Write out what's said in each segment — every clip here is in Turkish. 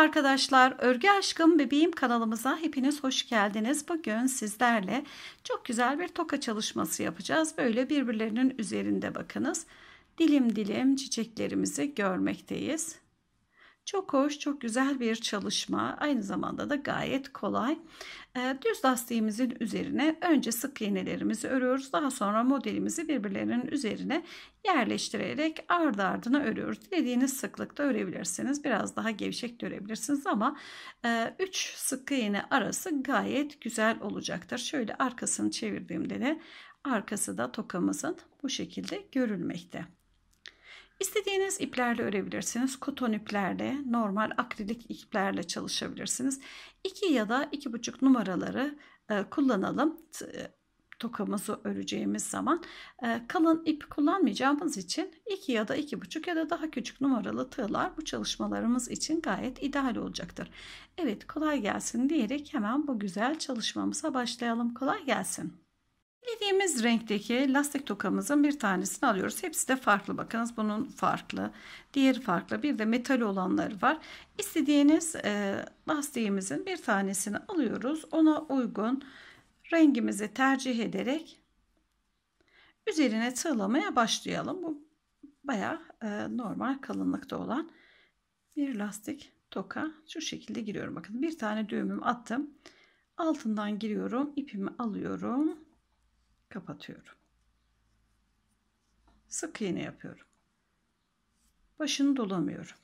arkadaşlar, Örgü Aşkım Bebeğim kanalımıza hepiniz hoş geldiniz. Bugün sizlerle çok güzel bir toka çalışması yapacağız. Böyle birbirlerinin üzerinde bakınız. Dilim dilim çiçeklerimizi görmekteyiz. Çok hoş, çok güzel bir çalışma. Aynı zamanda da gayet kolay. Ee, düz lastiğimizin üzerine önce sık iğnelerimizi örüyoruz. Daha sonra modelimizi birbirlerinin üzerine yerleştirerek ardı ardına örüyoruz. Dilediğiniz sıklıkta örebilirsiniz. Biraz daha gevşek de örebilirsiniz ama 3 e, sık iğne arası gayet güzel olacaktır. Şöyle arkasını çevirdiğimde de arkası da tokamızın bu şekilde görülmekte. İstediğiniz iplerle örebilirsiniz. Koton iplerle, normal akrilik iplerle çalışabilirsiniz. 2 ya da 2,5 numaraları e, kullanalım e, tokamızı öreceğimiz zaman e, kalın ip kullanmayacağımız için 2 ya da 2,5 ya da daha küçük numaralı tığlar bu çalışmalarımız için gayet ideal olacaktır. Evet kolay gelsin diyerek hemen bu güzel çalışmamıza başlayalım. Kolay gelsin. Dilediğimiz renkteki lastik tokamızın bir tanesini alıyoruz. Hepsi de farklı. Bakınız bunun farklı. Diğeri farklı. Bir de metal olanları var. İstediğiniz e, lastiğimizin bir tanesini alıyoruz. Ona uygun rengimizi tercih ederek üzerine tığlamaya başlayalım. Bu baya e, normal kalınlıkta olan bir lastik toka. Şu şekilde giriyorum. Bakın bir tane düğümümü attım. Altından giriyorum. ipimi alıyorum kapatıyorum. Sık iğne yapıyorum. Başını dolamıyorum.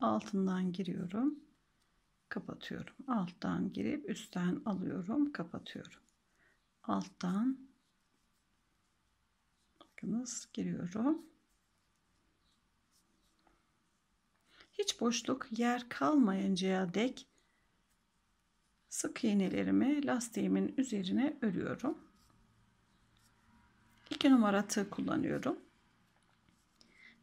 Altından giriyorum. Kapatıyorum. Alttan girip üstten alıyorum. Kapatıyorum. Alttan bakınız giriyorum. Hiç boşluk yer kalmayıncaya dek sık iğnelerimi lastiğimin üzerine örüyorum. 2 numara tığ kullanıyorum.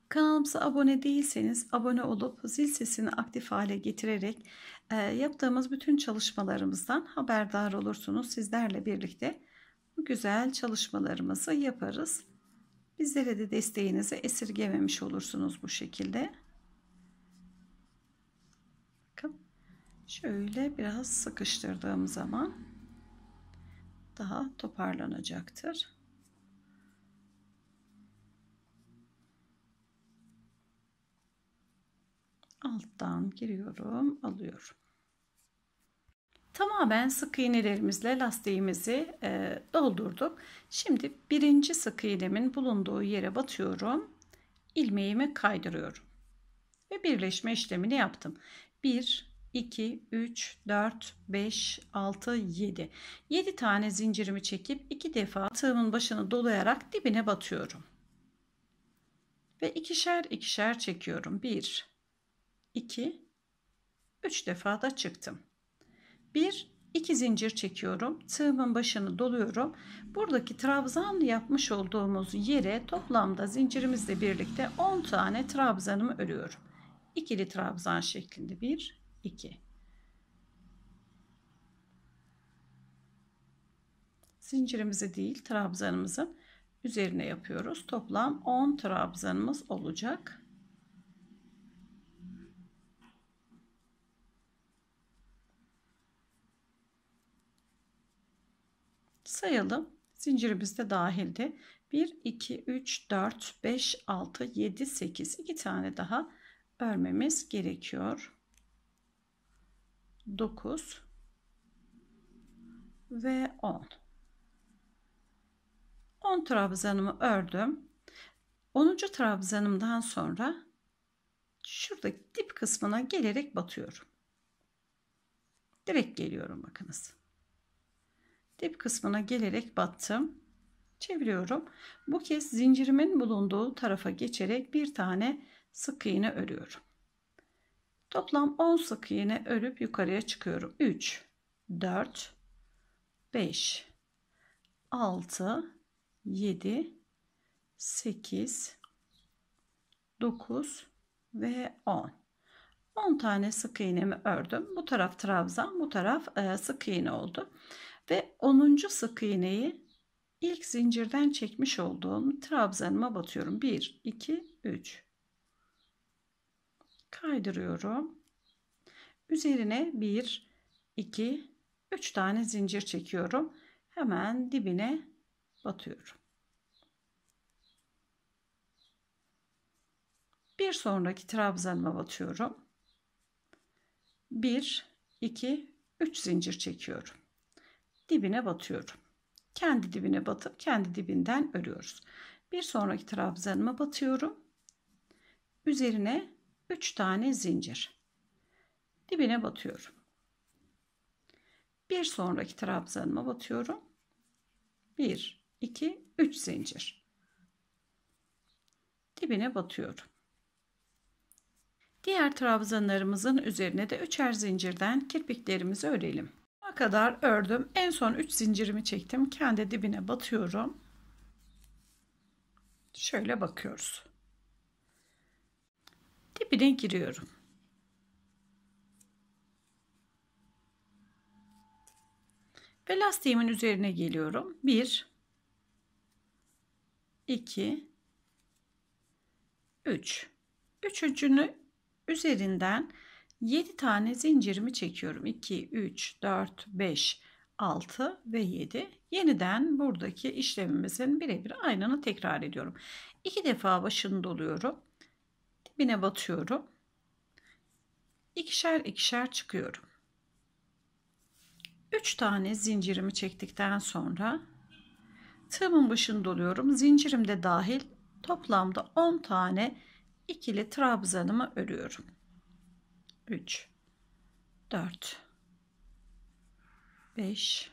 Kanalımıza abone değilseniz abone olup zil sesini aktif hale getirerek e, yaptığımız bütün çalışmalarımızdan haberdar olursunuz. Sizlerle birlikte bu güzel çalışmalarımızı yaparız. Bizlere de desteğinizi esirgememiş olursunuz bu şekilde. Bakın şöyle biraz sıkıştırdığım zaman daha toparlanacaktır. alttan giriyorum alıyorum tamamen sık iğnelerimizle lastiğimizi e, doldurduk şimdi birinci sık iğnemin bulunduğu yere batıyorum ilmeğimi kaydırıyorum ve birleşme işlemini yaptım 1 2 3 4 5 6 7 7 tane zincirimi çekip iki defa tığımın başını dolayarak dibine batıyorum ve ikişer ikişer çekiyorum 1 2 3 defa da çıktım. 1 2 zincir çekiyorum. Tığımın başını doluyorum. Buradaki trabzanlı yapmış olduğumuz yere toplamda zincirimizle birlikte 10 tane trabzanımı örüyorum. İkili trabzan şeklinde 1 2 Zincirimizi değil trabzanımızın üzerine yapıyoruz. Toplam 10 trabzanımız olacak. sayalım. Zincirimiz de dahildi. 1, 2, 3, 4, 5, 6, 7, 8. 2 tane daha örmemiz gerekiyor. 9 ve 10. 10 trabzanımı ördüm. 10. trabzanımdan sonra şuradaki dip kısmına gelerek batıyorum. Direkt geliyorum bakınız dip kısmına gelerek battım. Çeviriyorum. Bu kez zincirimin bulunduğu tarafa geçerek bir tane sık iğne örüyorum. Toplam 10 sık iğne örüp yukarıya çıkıyorum. 3, 4, 5, 6, 7, 8, 9 ve 10. 10 tane sık iğnemi ördüm. Bu taraf trabzan, bu taraf e, sık iğne oldu ve 10. sık iğneyi ilk zincirden çekmiş olduğum trabzanıma batıyorum. 1, 2, 3. Kaydırıyorum. Üzerine 1, 2, 3 tane zincir çekiyorum. Hemen dibine batıyorum. Bir sonraki trabzanıma batıyorum. 1, 2, 3 zincir çekiyorum dibine batıyorum. Kendi dibine batıp kendi dibinden örüyoruz. Bir sonraki trabzanıma batıyorum. Üzerine 3 tane zincir. Dibine batıyorum. Bir sonraki trabzanıma batıyorum. 1, 2, 3 zincir. Dibine batıyorum. Diğer trabzanlarımızın üzerine de üçer zincirden kirpiklerimizi örelim kadar ördüm. En son 3 zincirimi çektim. Kendi dibine batıyorum. Şöyle bakıyoruz. Dibine giriyorum. Ve lastiğimin üzerine geliyorum. 1 2 3 Üçüncünü üzerinden 7 tane zincirimi çekiyorum. 2, 3, 4, 5, 6 ve 7. Yeniden buradaki işlemimizin birebir aynını tekrar ediyorum. 2 defa başını doluyorum. Dibine batıyorum. İkişer ikişer çıkıyorum. 3 tane zincirimi çektikten sonra tığımın başını doluyorum. Zincirim de dahil toplamda 10 tane ikili trabzanımı örüyorum. 3 4 5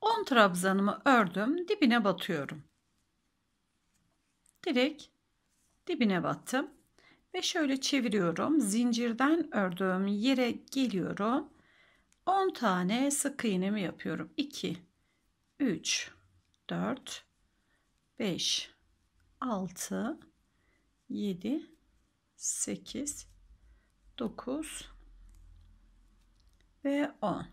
10 trabzanımı ördüm dibine batıyorum direkt dibine battım ve şöyle çeviriyorum zincirden ördüğüm yere geliyorum 10 tane sık iğnemi yapıyorum 2 3 4 5 6 7 8 9 ve 10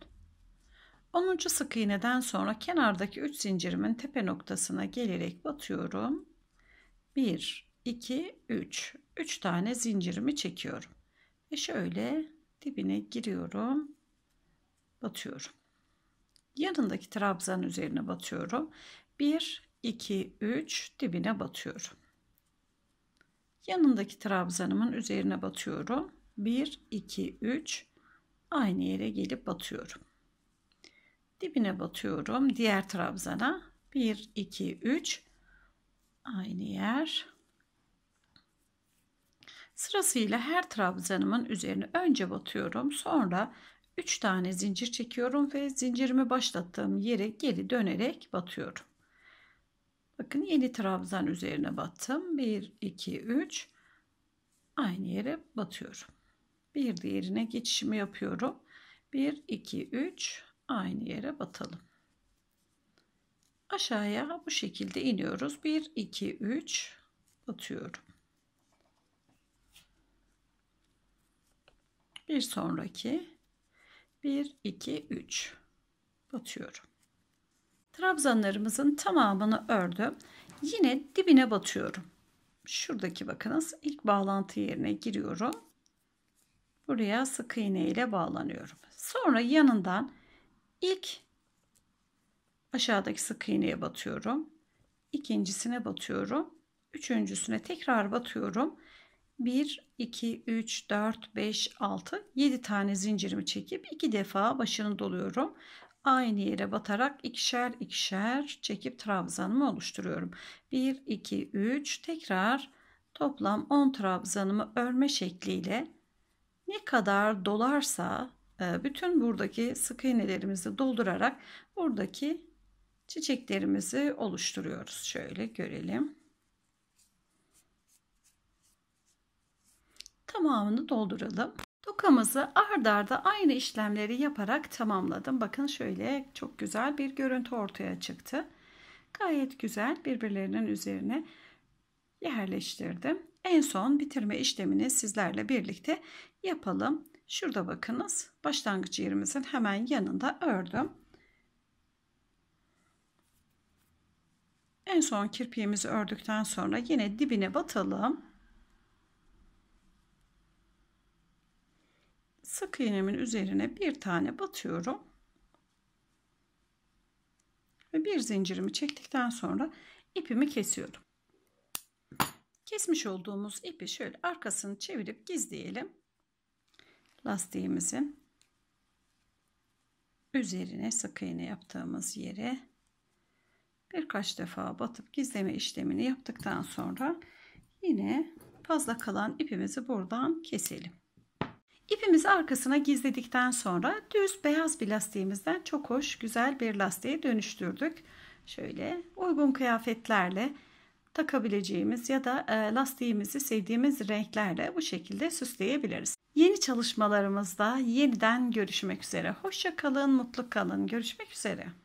10. sık iğneden sonra kenardaki 3 zincirimin tepe noktasına gelerek batıyorum 1 2 3 3 tane zincirimi çekiyorum ve şöyle dibine giriyorum batıyorum yanındaki trabzan üzerine batıyorum 1 2 3 dibine batıyorum Yanındaki trabzanımın üzerine batıyorum. 1, 2, 3 aynı yere gelip batıyorum. Dibine batıyorum. Diğer trabzana 1, 2, 3 aynı yer. Sırasıyla her trabzanımın üzerine önce batıyorum. Sonra 3 tane zincir çekiyorum ve zincirimi başlattığım yere geri dönerek batıyorum. Bakın yeni trabzan üzerine battım. 1, 2, 3. Aynı yere batıyorum. Bir diğerine geçişimi yapıyorum. 1, 2, 3. Aynı yere batalım. Aşağıya bu şekilde iniyoruz. 1, 2, 3. Batıyorum. Bir sonraki 1, 2, 3. Batıyorum. Trabzanlarımızın tamamını ördüm. Yine dibine batıyorum. Şuradaki bakınız ilk bağlantı yerine giriyorum. Buraya sık iğne ile bağlanıyorum. Sonra yanından ilk aşağıdaki sık iğneye batıyorum. İkincisine batıyorum. Üçüncüsüne tekrar batıyorum. 1, 2, 3, 4, 5, 6, 7 tane zincirimi çekip 2 defa başını doluyorum aynı yere batarak ikişer ikişer çekip trabzanımı oluşturuyorum. 1 2 3 tekrar toplam 10 trabzanımı örme şekliyle ne kadar dolarsa e, bütün buradaki sık iğnelerimizi doldurarak buradaki çiçeklerimizi oluşturuyoruz. Şöyle görelim. Tamamını dolduralım. Tokamızı ardarda arda aynı işlemleri yaparak tamamladım. Bakın şöyle çok güzel bir görüntü ortaya çıktı. Gayet güzel birbirlerinin üzerine yerleştirdim. En son bitirme işlemini sizlerle birlikte yapalım. Şurada bakınız başlangıç yerimizin hemen yanında ördüm. En son kirpiğimizi ördükten sonra yine dibine batalım. sık iğnemin üzerine bir tane batıyorum. Ve bir zincirimi çektikten sonra ipimi kesiyorum. Kesmiş olduğumuz ipi şöyle arkasını çevirip gizleyelim. Lastiğimizin üzerine sık iğne yaptığımız yere birkaç defa batıp gizleme işlemini yaptıktan sonra yine fazla kalan ipimizi buradan keselim. İpimizi arkasına gizledikten sonra düz beyaz bir lastiğimizden çok hoş güzel bir lastiğe dönüştürdük. Şöyle uygun kıyafetlerle takabileceğimiz ya da e, lastiğimizi sevdiğimiz renklerle bu şekilde süsleyebiliriz. Yeni çalışmalarımızda yeniden görüşmek üzere. Hoşça kalın, mutlu kalın. Görüşmek üzere.